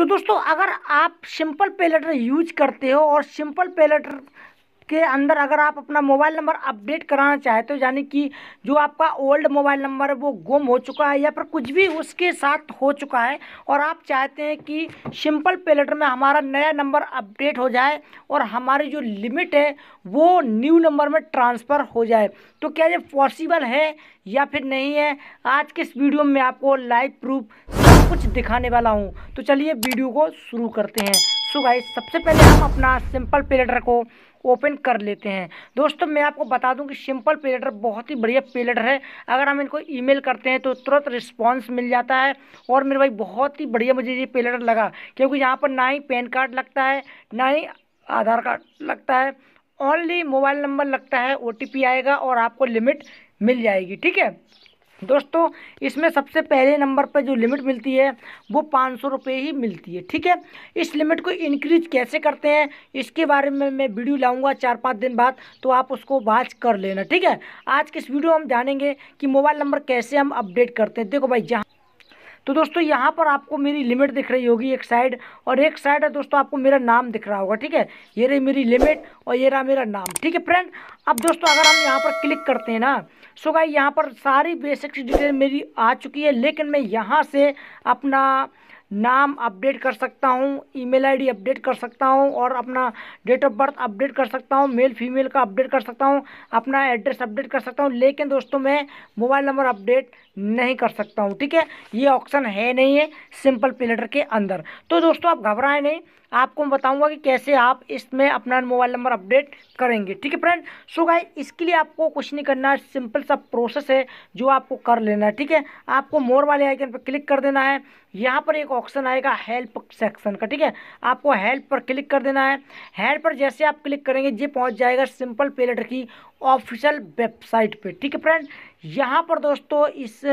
तो दोस्तों अगर आप सिंपल पेलेटर यूज करते हो और सिंपल पेलेटर के अंदर अगर आप अपना मोबाइल नंबर अपडेट कराना चाहते हो तो यानी कि जो आपका ओल्ड मोबाइल नंबर है वो गुम हो चुका है या फिर कुछ भी उसके साथ हो चुका है और आप चाहते हैं कि सिंपल पेलेटर में हमारा नया नंबर अपडेट हो जाए और हमारी जो लिमिट है वो न्यू नंबर में ट्रांसफ़र हो जाए तो क्या ये पॉसिबल है या फिर नहीं है आज के इस वीडियो में आपको लाइव प्रूफ कुछ दिखाने वाला हूँ तो चलिए वीडियो को शुरू करते हैं सो गाइस सबसे पहले हम अपना सिंपल पेलेटर को ओपन कर लेते हैं दोस्तों मैं आपको बता दूं कि सिंपल पेलेटर बहुत ही बढ़िया पेलेटर है अगर हम इनको ईमेल करते हैं तो तुरंत रिस्पांस मिल जाता है और मेरे भाई बहुत ही बढ़िया मुझे ये पेलेटर लगा क्योंकि यहाँ पर ना ही पैन कार्ड लगता है ना ही आधार कार्ड लगता है ओनली मोबाइल नंबर लगता है ओ आएगा और आपको लिमिट मिल जाएगी ठीक है दोस्तों इसमें सबसे पहले नंबर पर जो लिमिट मिलती है वो पाँच सौ रुपये ही मिलती है ठीक है इस लिमिट को इंक्रीज कैसे करते हैं इसके बारे में मैं वीडियो लाऊंगा चार पाँच दिन बाद तो आप उसको वाच कर लेना ठीक है आज के इस वीडियो हम जानेंगे कि मोबाइल नंबर कैसे हम अपडेट करते हैं देखो भाई जहाँ तो दोस्तों यहाँ पर आपको मेरी लिमिट दिख रही होगी एक साइड और एक साइड है दोस्तों आपको मेरा नाम दिख रहा होगा ठीक है ये रही मेरी लिमिट और ये रहा मेरा नाम ठीक है फ्रेंड अब दोस्तों अगर हम यहाँ पर क्लिक करते हैं ना सो गाई यहाँ पर सारी बेसिक्स डिटेल मेरी आ चुकी है लेकिन मैं यहाँ से अपना नाम अपडेट कर सकता हूँ ईमेल आईडी अपडेट कर सकता हूँ और अपना डेट ऑफ बर्थ अपडेट कर सकता हूँ मेल फीमेल का अपडेट कर सकता हूँ अपना एड्रेस अपडेट कर सकता हूँ लेकिन दोस्तों मैं मोबाइल नंबर अपडेट नहीं कर सकता हूँ ठीक है ये ऑप्शन है नहीं है सिंपल प्लेटर के अंदर तो दोस्तों आप घबराएं नहीं आपको मैं बताऊंगा कि कैसे आप इसमें अपना मोबाइल नंबर अपडेट करेंगे ठीक है फ्रेंड सो गाइस इसके लिए आपको कुछ नहीं करना है सिंपल सा प्रोसेस है जो आपको कर लेना है ठीक है आपको मोर वाले आइकन पर क्लिक कर देना है यहाँ पर एक ऑप्शन आएगा हेल्प सेक्शन का ठीक है आपको हेल्प पर क्लिक कर देना है हेल्प पर जैसे आप क्लिक करेंगे ये पहुँच जाएगा सिंपल पेलेटर की ऑफिशियल वेबसाइट पर ठीक है फ्रेंड यहाँ पर दोस्तों इस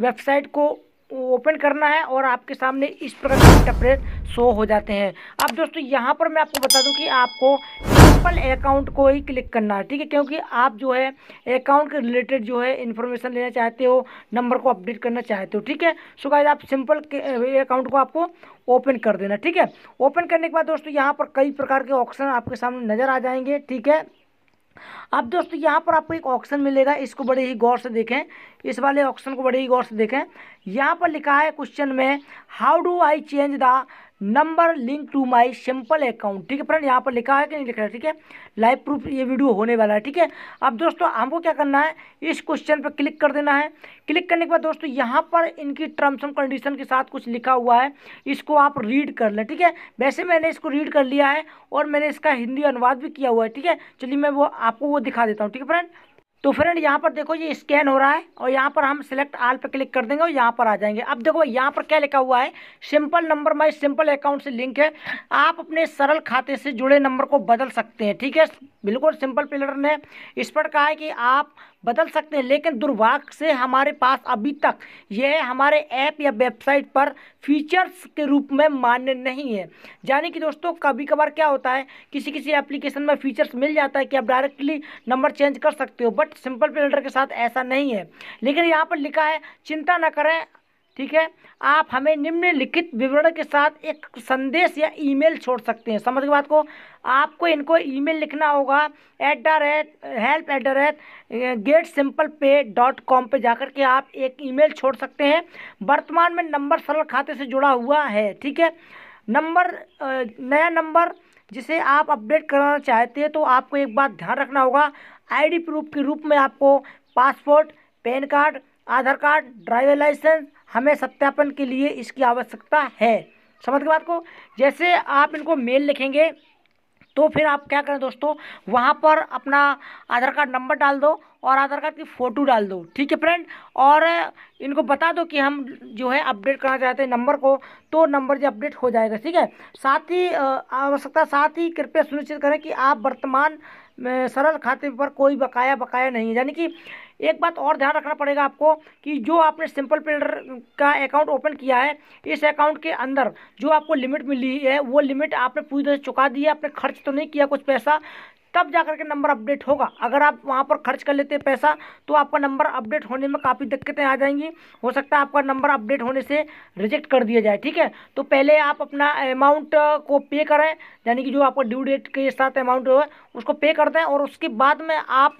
वेबसाइट को ओपन करना है और आपके सामने इस प्रकार के इंटरप्रेट शो हो जाते हैं अब दोस्तों यहाँ पर मैं आपको बता दूँ कि आपको सिंपल अकाउंट को ही क्लिक करना है ठीक है क्योंकि आप जो है अकाउंट के रिलेटेड जो है इन्फॉर्मेशन लेना चाहते हो नंबर को अपडेट करना चाहते हो ठीक है सो गाइस आप सिंपल अकाउंट को आपको ओपन कर देना ठीक है ओपन करने के बाद दोस्तों यहाँ पर कई प्रकार के ऑप्शन आपके सामने नज़र आ जाएंगे ठीक है अब दोस्तों यहाँ पर आपको एक ऑप्शन मिलेगा इसको बड़े ही गौर से देखें इस वाले ऑप्शन को बड़े ही गौर से देखें यहाँ पर लिखा है क्वेश्चन में how do I change the number link to my Simpl account ठीक है फ्रेंड यहाँ पर लिखा है कि नहीं लिखा है ठीक है लाइव प्रूफ ये वीडियो होने वाला है ठीक है अब दोस्तों हमको क्या करना है इस क्वेश्चन पर क्लिक कर देना है क्लिक करने के बाद दोस्तों यहाँ पर इनकी टर्म्स एंड कंडीशन के साथ कुछ लिखा हुआ है इसको आप रीड कर लें ठीक है वैसे मैंने इसको रीड कर लिया है और मैंने इसका हिंदी अनुवाद भी किया हुआ है ठीक है चलिए मैं वो आपको वो दिखा देता हूँ ठीक है फ्रेंड तो फ्रेंड यहाँ पर देखो ये स्कैन हो रहा है और यहाँ पर हम सिलेक्ट आल पर क्लिक कर देंगे और यहाँ पर आ जाएंगे अब देखो यहाँ पर क्या लिखा हुआ है Simpl number my Simpl account से लिंक है आप अपने सरल खाते से जुड़े नंबर को बदल सकते हैं ठीक है बिल्कुल सिंपल पिलर ने इस पर कहा है कि आप बदल सकते हैं लेकिन दुर्भाग्य से हमारे पास अभी तक यह हमारे ऐप या वेबसाइट पर फीचर्स के रूप में मान्य नहीं है यानी कि दोस्तों कभी कभार क्या होता है किसी किसी एप्लीकेशन में फीचर्स मिल जाता है कि आप डायरेक्टली नंबर चेंज कर सकते हो बट सिंपल प्लेटर के साथ ऐसा नहीं है लेकिन यहाँ पर लिखा है चिंता न करें ठीक है आप हमें निम्नलिखित विवरण के साथ एक संदेश या ईमेल छोड़ सकते हैं समझ के बात को आपको इनको ईमेल लिखना होगा at the rate help at the rate get Simpl pay dot com पर जाकर के आप एक ईमेल छोड़ सकते हैं वर्तमान में नंबर सरल खाते से जुड़ा हुआ है ठीक है नंबर नया नंबर जिसे आप अपडेट कराना चाहते हैं तो आपको एक बात ध्यान रखना होगा आईडी प्रूफ के रूप में आपको passport pan card Aadhaar card driver licence हमें सत्यापन के लिए इसकी आवश्यकता है समझ के बात को जैसे आप इनको मेल लिखेंगे तो फिर आप क्या करें दोस्तों वहाँ पर अपना आधार कार्ड नंबर डाल दो और आधार कार्ड की फ़ोटो डाल दो ठीक है फ्रेंड और इनको बता दो कि हम जो है अपडेट करना चाहते हैं नंबर को तो नंबर जो अपडेट हो जाएगा ठीक है साथ ही आवश्यकता साथ ही कृपया सुनिश्चित करें कि आप वर्तमान सरल खाते पर कोई बकाया बकाया नहीं है यानी कि एक बात और ध्यान रखना पड़ेगा आपको कि जो आपने सिंपल ट्रेडर का अकाउंट ओपन किया है इस अकाउंट के अंदर जो आपको लिमिट मिली है वो लिमिट आपने पूरी तरह से चुका दी है आपने खर्च तो नहीं किया कुछ पैसा तब जा के नंबर अपडेट होगा अगर आप वहाँ पर खर्च कर लेते हैं पैसा तो आपका नंबर अपडेट होने में काफ़ी दिक्कतें आ जाएंगी हो सकता है आपका नंबर अपडेट होने से रिजेक्ट कर दिया जाए ठीक है तो पहले आप अपना अमाउंट को पे करें यानी कि जो आपका ड्यू डेट के साथ अमाउंट है उसको पे करते हैं और उसके बाद में आप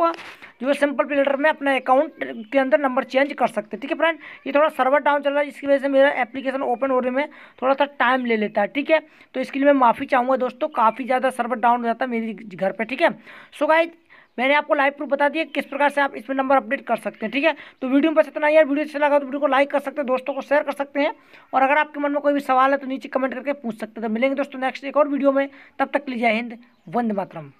जो है सिंपल प्लेटर में अपना अकाउंट के अंदर नंबर चेंज कर सकते हैं ठीक है फ्रेंड ये थोड़ा सर्वर डाउन चल रहा है जिसकी वजह से मेरा एप्लीकेशन ओपन होने में थोड़ा सा टाइम ले लेता है ठीक है तो इसके लिए मैं माफ़ी चाहूँगा दोस्तों काफ़ी ज़्यादा सर्वर डाउन हो जाता है मेरी घर पर ठीक है सो गाइज मैंने आपको लाइव प्रूफ बता दिया किस प्रकार से आप इसमें नंबर अपडेट कर सकते हैं ठीक है तो वीडियो में बस इतना यार वीडियो अच्छा लगा तो वीडियो को लाइक कर सकते हैं दोस्तों को शेयर कर सकते हैं और अगर आपके मन में कोई भी सवाल है तो नीचे कमेंट करके पूछ सकते हैं तो मिलेंगे दोस्तों नेक्स्ट एक और वीडियो में तब तक लीजिए हिंद वंद मातरम